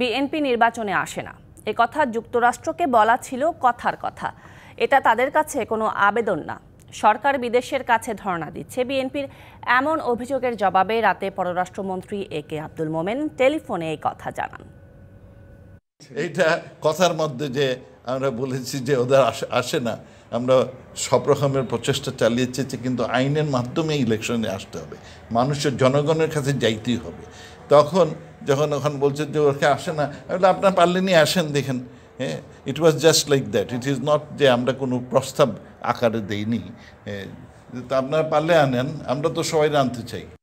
BNP নির্বাচনে আসে না কথা যুক্তরাষ্ট্রকে বলা ছিল কথার কথা এটা তাদের কাছে কোনো আবেদন না সরকার বিদেশের কাছে ধর্ণা দিচ্ছে বিএনপির এমন অভিযোগের জবাবে রাতে পররাষ্ট্রমন্ত্রী এ কে আব্দুল মোমেন টেলিফোনে এই কথা জানান এইটা কথার মধ্যে যে আমরা বলেছি যে ওদের আসে না আমরা সব রকমের প্রচেষ্টা চালিয়েছি কিন্তু আইনের মাধ্যমে ইলেকশনে আসতে হবে মানুষের জনগণের কাছে যাইতেই হবে তখন যখন ওখানে বলছে যে ওকে আসে না আপনার পারলে নিয়ে আসেন দেখেন হ্যাঁ it was just like that it is not যে আমরা কোনো প্রস্তাব আকারে দেইনি হ্যাঁ, তা আপনারা পারলে আনেন আমরা তো সবাই আনতে চাই